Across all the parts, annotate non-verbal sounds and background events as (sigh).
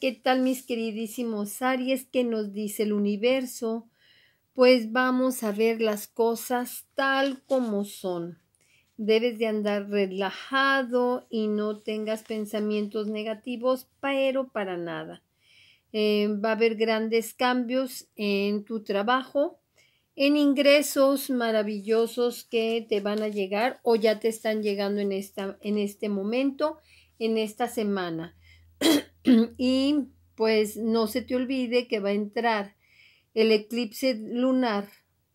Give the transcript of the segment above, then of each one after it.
¿Qué tal mis queridísimos Aries? ¿Qué nos dice el universo? Pues vamos a ver las cosas tal como son. Debes de andar relajado y no tengas pensamientos negativos, pero para nada. Eh, va a haber grandes cambios en tu trabajo, en ingresos maravillosos que te van a llegar o ya te están llegando en, esta, en este momento, en esta semana. (clears throat) (clears throat) y pues no se te olvide que va a entrar el eclipse lunar.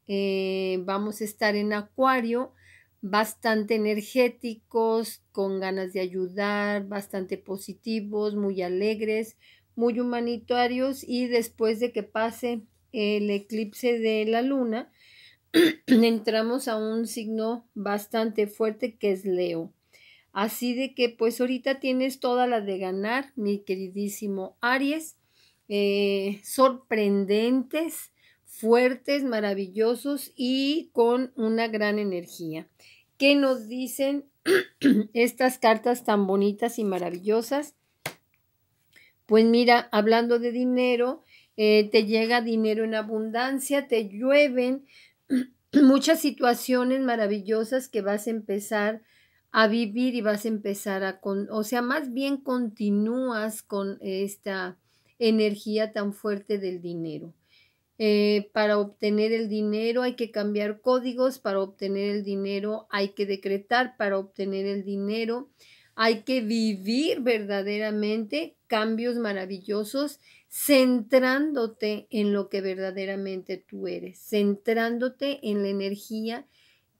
Eh, vamos a estar en acuario, bastante energéticos, con ganas de ayudar, bastante positivos, muy alegres, muy humanitarios y después de que pase el eclipse de la luna, (clears throat) entramos a un signo bastante fuerte que es Leo. Así de que pues ahorita tienes toda la de ganar, mi queridísimo Aries. Eh, sorprendentes, fuertes, maravillosos y con una gran energía. ¿Qué nos dicen (clears throat) estas cartas tan bonitas y maravillosas? Pues mira, hablando de dinero, eh, te llega dinero en abundancia, te llueven (clears throat) muchas situaciones maravillosas que vas a empezar a a vivir y vas a empezar a, con, o sea, más bien continúas con esta energía tan fuerte del dinero. Eh, para obtener el dinero hay que cambiar códigos, para obtener el dinero hay que decretar, para obtener el dinero hay que vivir verdaderamente cambios maravillosos centrándote en lo que verdaderamente tú eres, centrándote en la energía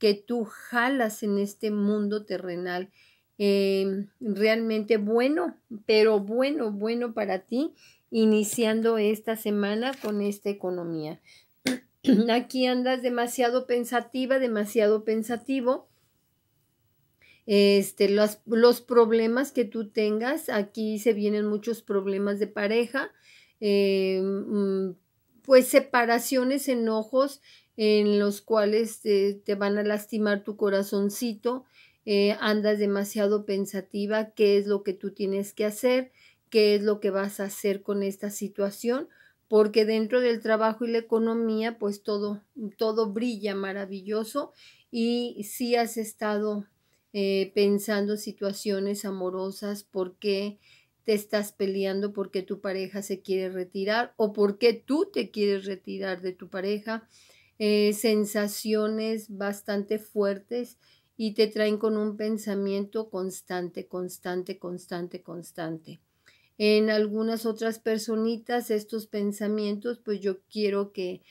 que tú jalas en este mundo terrenal. Em, realmente bueno, pero bueno, bueno para ti, iniciando esta semana con esta economía. (clears throat) Aquí andas demasiado pensativa, demasiado pensativo. Este, los, problemas que tú tengas, aquí se vienen muchos problemas de pareja, em, mm, pues separaciones, enojos en los cuales te, van a lastimar tu corazoncito, eh, andas demasiado pensativa, qué es lo que tú tienes que hacer, qué es lo que vas a hacer con esta situación, porque dentro del trabajo y la economía, pues todo, todo brilla maravilloso y si has estado eh, pensando situaciones amorosas, porque te estás peleando porque tu pareja se quiere retirar o porque tú te quieres retirar de tu pareja. Eh, sensaciones bastante fuertes y te traen con un pensamiento constante, constante, constante, constante. En algunas otras personitas, estos pensamientos, pues yo quiero que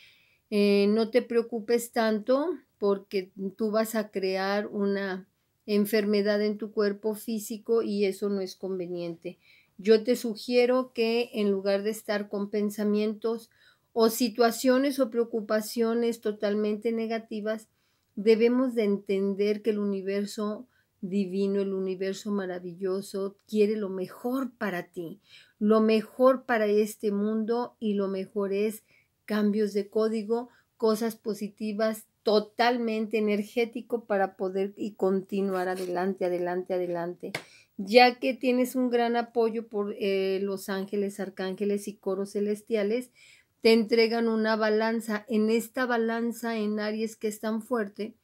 eh, no te preocupes tanto porque tú vas a crear una enfermedad en tu cuerpo físico y eso no es conveniente. Yo te sugiero que en lugar de estar con pensamientos o situaciones o preocupaciones totalmente negativas, debemos de entender que el universo divino, el universo maravilloso, quiere lo mejor para ti, lo mejor para este mundo y lo mejor es cambios de código, cosas positivas, totalmente energético para poder y continuar adelante, adelante, adelante ya que tienes un gran apoyo por eh, los ángeles, arcángeles y coros celestiales, te entregan una balanza. En esta balanza en Aries que es tan fuerte,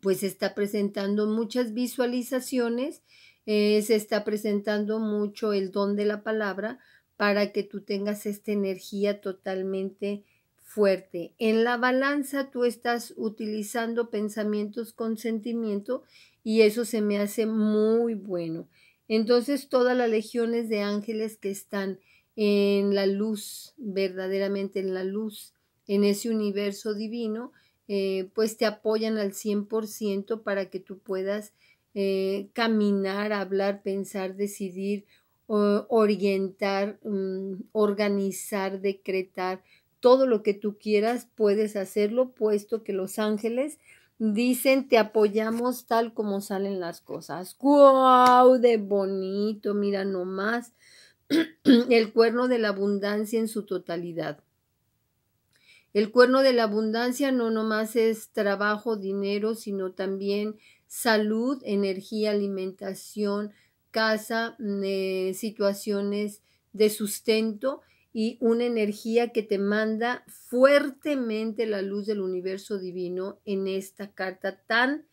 pues está presentando muchas visualizaciones, eh, se está presentando mucho el don de la palabra para que tú tengas esta energía totalmente fuerte. En la balanza tú estás utilizando pensamientos con sentimiento y eso se me hace muy bueno. Entonces todas las legiones de ángeles que están en la luz, verdaderamente en la luz, en ese universo divino, eh, pues te apoyan al 100% para que tú puedas eh, caminar, hablar, pensar, decidir, orientar, mm, organizar, decretar todo lo que tú quieras, puedes hacerlo, puesto que los ángeles dicen, te apoyamos tal como salen las cosas. wow De bonito, mira nomás (clears throat) el cuerno de la abundancia en su totalidad. El cuerno de la abundancia no nomás es trabajo, dinero, sino también salud, energía, alimentación, casa, eh, situaciones de sustento y una energía que te manda fuertemente la luz del universo divino en esta carta tan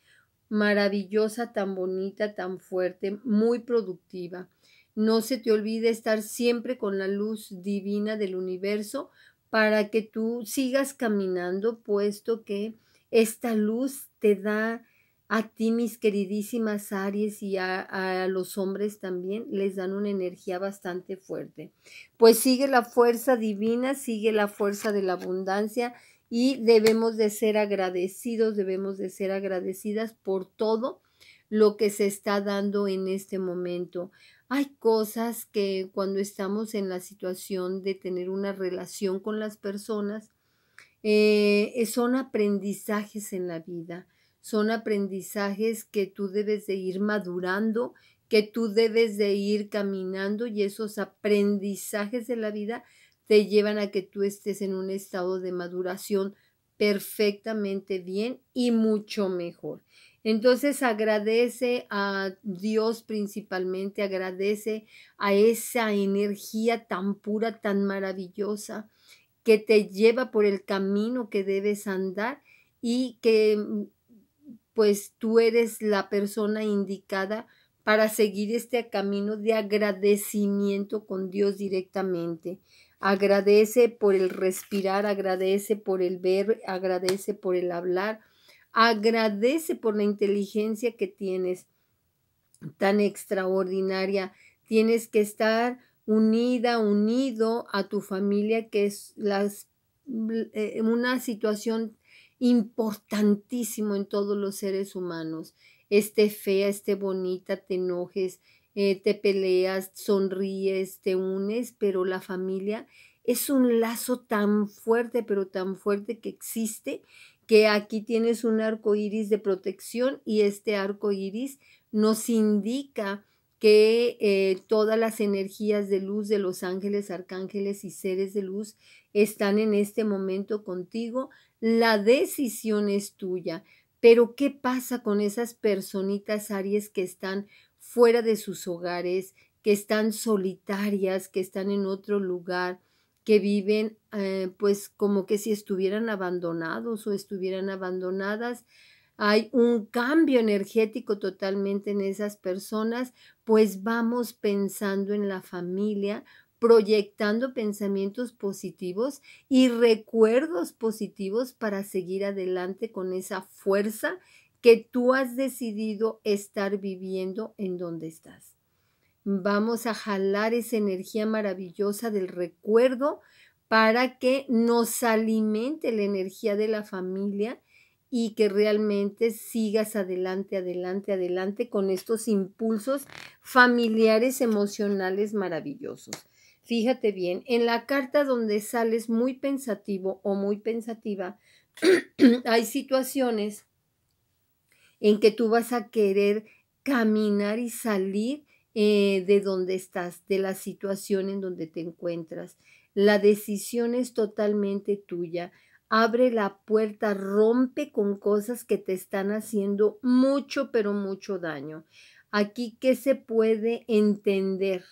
maravillosa, tan bonita, tan fuerte, muy productiva. No se te olvide estar siempre con la luz divina del universo para que tú sigas caminando, puesto que esta luz te da a ti, mis queridísimas Aries, y a, los hombres también les dan una energía bastante fuerte. Pues sigue la fuerza divina, sigue la fuerza de la abundancia y debemos de ser agradecidos, debemos de ser agradecidas por todo lo que se está dando en este momento. Hay cosas que cuando estamos en la situación de tener una relación con las personas, eh, son aprendizajes en la vida son aprendizajes que tú debes de ir madurando, que tú debes de ir caminando y esos aprendizajes de la vida te llevan a que tú estés en un estado de maduración perfectamente bien y mucho mejor. Entonces agradece a Dios principalmente, agradece a esa energía tan pura, tan maravillosa, que te lleva por el camino que debes andar y que pues tú eres la persona indicada para seguir este camino de agradecimiento con Dios directamente. Agradece por el respirar, agradece por el ver, agradece por el hablar, agradece por la inteligencia que tienes tan extraordinaria. Tienes que estar unida, unido a tu familia, que es las, eh, una situación importantísimo en todos los seres humanos. Esté fea, esté bonita, te enojes, eh, te peleas, sonríes, te unes, pero la familia es un lazo tan fuerte, pero tan fuerte que existe, que aquí tienes un arco iris de protección y este arco iris nos indica que eh, todas las energías de luz de los ángeles, arcángeles y seres de luz están en este momento contigo. La decisión es tuya. Pero ¿qué pasa con esas personitas Aries que están fuera de sus hogares, que están solitarias, que están en otro lugar, que viven eh, pues como que si estuvieran abandonados o estuvieran abandonadas? Hay un cambio energético totalmente en esas personas, pues vamos pensando en la familia, proyectando pensamientos positivos y recuerdos positivos para seguir adelante con esa fuerza que tú has decidido estar viviendo en donde estás. Vamos a jalar esa energía maravillosa del recuerdo para que nos alimente la energía de la familia y que realmente sigas adelante, adelante, adelante con estos impulsos familiares emocionales maravillosos fíjate bien, en la carta donde sales muy pensativo o muy pensativa, (clears throat) hay situaciones en que tú vas a querer caminar y salir eh, de donde estás, de la situación en donde te encuentras. La decisión es totalmente tuya. Abre la puerta, rompe con cosas que te están haciendo mucho, pero mucho daño. Aquí, ¿qué se puede entender?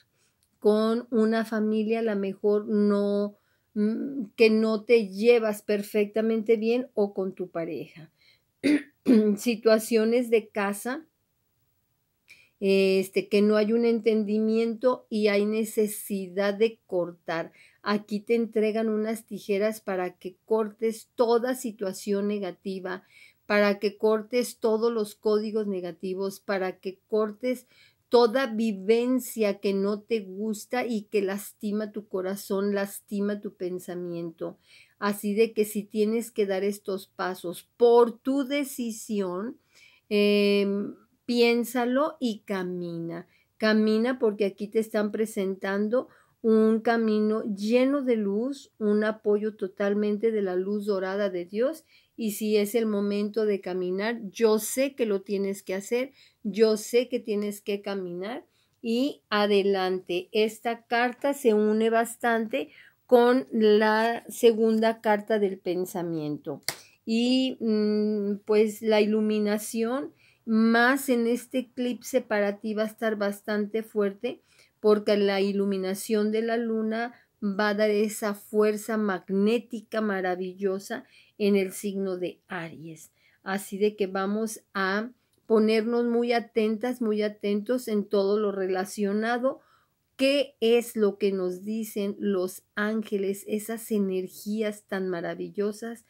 con una familia a lo mejor no mm, que no te llevas perfectamente bien o con tu pareja. (clears throat) Situaciones de casa este, que no hay un entendimiento y hay necesidad de cortar. Aquí te entregan unas tijeras para que cortes toda situación negativa, para que cortes todos los códigos negativos, para que cortes toda vivencia que no te gusta y que lastima tu corazón, lastima tu pensamiento. Así de que si tienes que dar estos pasos por tu decisión, em, piénsalo y camina. Camina porque aquí te están presentando un camino lleno de luz, un apoyo totalmente de la luz dorada de Dios y si es el momento de caminar, yo sé que lo tienes que hacer, yo sé que tienes que caminar y adelante. Esta carta se une bastante con la segunda carta del pensamiento y mm, pues la iluminación más en este eclipse para ti va a estar bastante fuerte porque la iluminación de la luna va a dar esa fuerza magnética maravillosa en el signo de Aries. Así de que vamos a ponernos muy atentas, muy atentos en todo lo relacionado. ¿Qué es lo que nos dicen los ángeles, esas energías tan maravillosas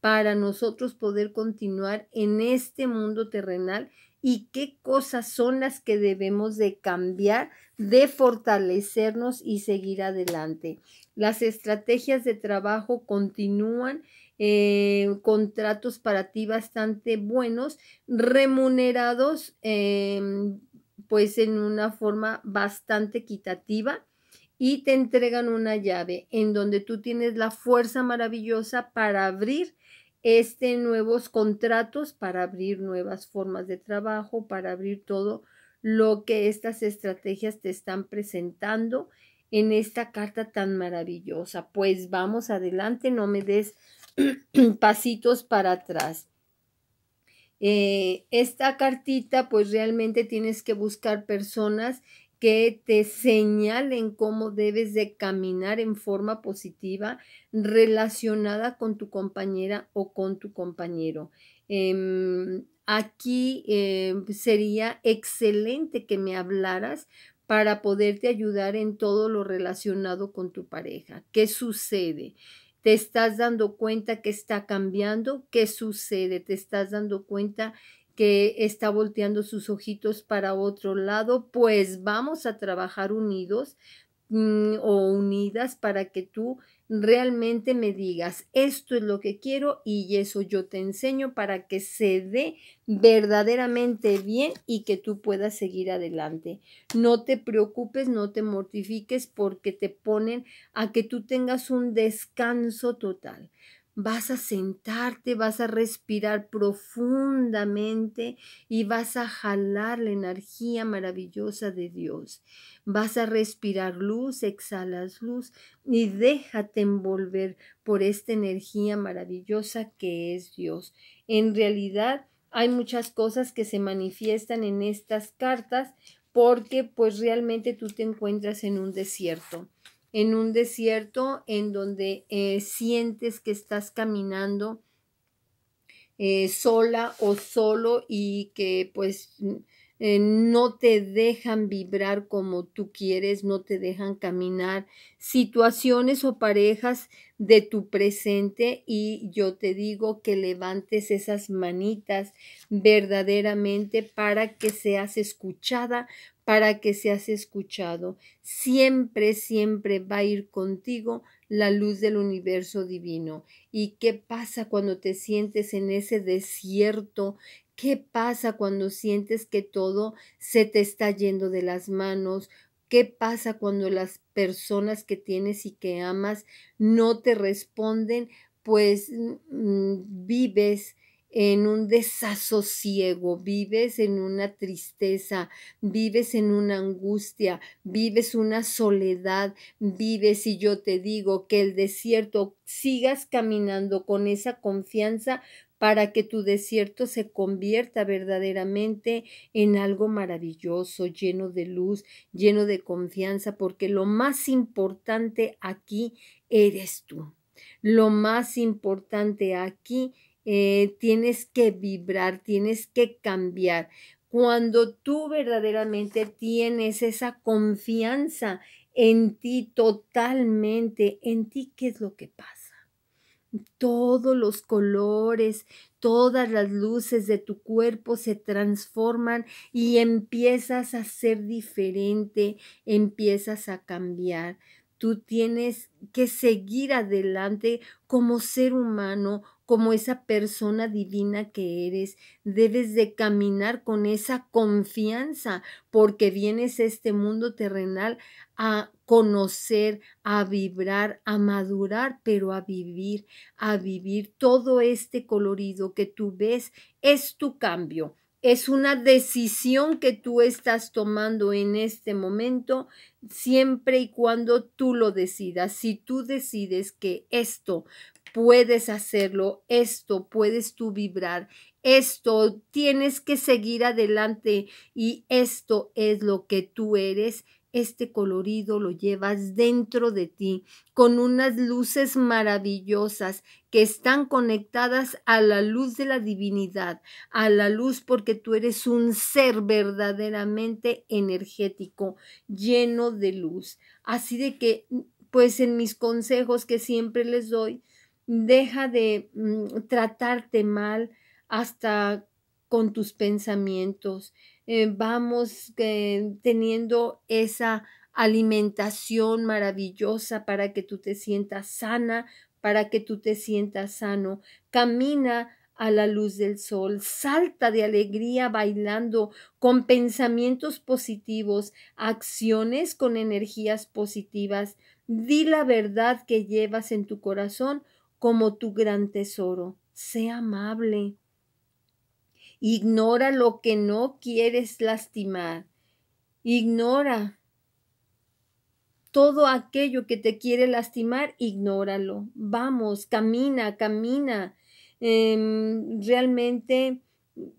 para nosotros poder continuar en este mundo terrenal y qué cosas son las que debemos de cambiar, de fortalecernos y seguir adelante? Las estrategias de trabajo continúan eh, contratos para ti bastante buenos, remunerados em, pues en una forma bastante equitativa y te entregan una llave en donde tú tienes la fuerza maravillosa para abrir este nuevos contratos, para abrir nuevas formas de trabajo, para abrir todo lo que estas estrategias te están presentando en esta carta tan maravillosa. Pues vamos adelante, no me des (clears throat) pasitos para atrás. Eh, esta cartita, pues realmente tienes que buscar personas que te señalen cómo debes de caminar en forma positiva relacionada con tu compañera o con tu compañero. Em, aquí em, sería excelente que me hablaras para poderte ayudar en todo lo relacionado con tu pareja. ¿Qué sucede? ¿Te estás dando cuenta que está cambiando? ¿Qué sucede? ¿Te estás dando cuenta que está volteando sus ojitos para otro lado? Pues vamos a trabajar unidos Mm, o unidas para que tú realmente me digas, esto es lo que quiero y eso yo te enseño para que se dé verdaderamente bien y que tú puedas seguir adelante. No te preocupes, no te mortifiques porque te ponen a que tú tengas un descanso total vas a sentarte, vas a respirar profundamente y vas a jalar la energía maravillosa de Dios. Vas a respirar luz, exhalas luz y déjate envolver por esta energía maravillosa que es Dios. En realidad hay muchas cosas que se manifiestan en estas cartas porque pues realmente tú te encuentras en un desierto en un desierto en donde eh, sientes que estás caminando eh, sola o solo y que pues eh, no te dejan vibrar como tú quieres, no te dejan caminar, situaciones o parejas de tu presente y yo te digo que levantes esas manitas verdaderamente para que seas escuchada, para que seas escuchado. Siempre, siempre va a ir contigo la luz del universo divino. ¿Y qué pasa cuando te sientes en ese desierto, ¿Qué pasa cuando sientes que todo se te está yendo de las manos? ¿Qué pasa cuando las personas que tienes y que amas no te responden? Pues vives en un desasosiego, vives en una tristeza, vives en una angustia, vives una soledad, vives y yo te digo que el desierto sigas caminando con esa confianza para que tu desierto se convierta verdaderamente en algo maravilloso, lleno de luz, lleno de confianza, porque lo más importante aquí eres tú. Lo más importante aquí eh, tienes que vibrar, tienes que cambiar. Cuando tú verdaderamente tienes esa confianza en ti totalmente, en ti, ¿qué es lo que pasa? todos los colores, todas las luces de tu cuerpo se transforman y empiezas a ser diferente, empiezas a cambiar. Tú tienes que seguir adelante como ser humano, como esa persona divina que eres. Debes de caminar con esa confianza porque vienes a este mundo terrenal a conocer, a vibrar, a madurar, pero a vivir, a vivir todo este colorido que tú ves es tu cambio. Es una decisión que tú estás tomando en este momento, siempre y cuando tú lo decidas. Si tú decides que esto puedes hacerlo, esto puedes tú vibrar, esto tienes que seguir adelante y esto es lo que tú eres. Este colorido lo llevas dentro de ti con unas luces maravillosas que están conectadas a la luz de la divinidad, a la luz porque tú eres un ser verdaderamente energético, lleno de luz. Así de que, pues en mis consejos que siempre les doy, deja de mm, tratarte mal hasta con tus pensamientos. Eh, vamos eh, teniendo esa alimentación maravillosa para que tú te sientas sana, para que tú te sientas sano. Camina a la luz del sol, salta de alegría bailando con pensamientos positivos, acciones con energías positivas. Di la verdad que llevas en tu corazón como tu gran tesoro. Sé amable. Ignora lo que no quieres lastimar. Ignora todo aquello que te quiere lastimar, ignóralo. Vamos, camina, camina. Em, realmente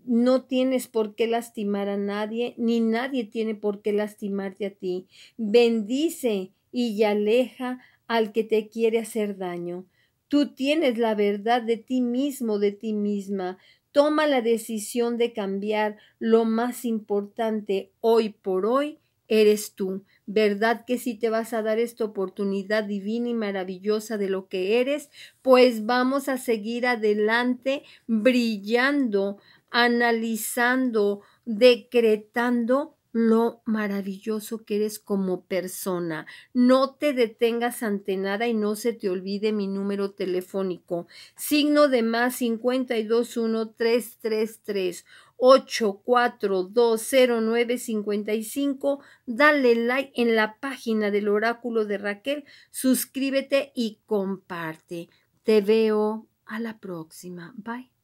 no tienes por qué lastimar a nadie, ni nadie tiene por qué lastimarte a ti. Bendice y aleja al que te quiere hacer daño. Tú tienes la verdad de ti mismo, de ti misma. Toma la decisión de cambiar. Lo más importante hoy por hoy eres tú. ¿Verdad que si te vas a dar esta oportunidad divina y maravillosa de lo que eres? Pues vamos a seguir adelante brillando, analizando, decretando lo maravilloso que eres como persona. No te detengas ante nada y no se te olvide mi número telefónico. Signo de más y 8420955. Dale like en la página del oráculo de Raquel, suscríbete y comparte. Te veo a la próxima. Bye.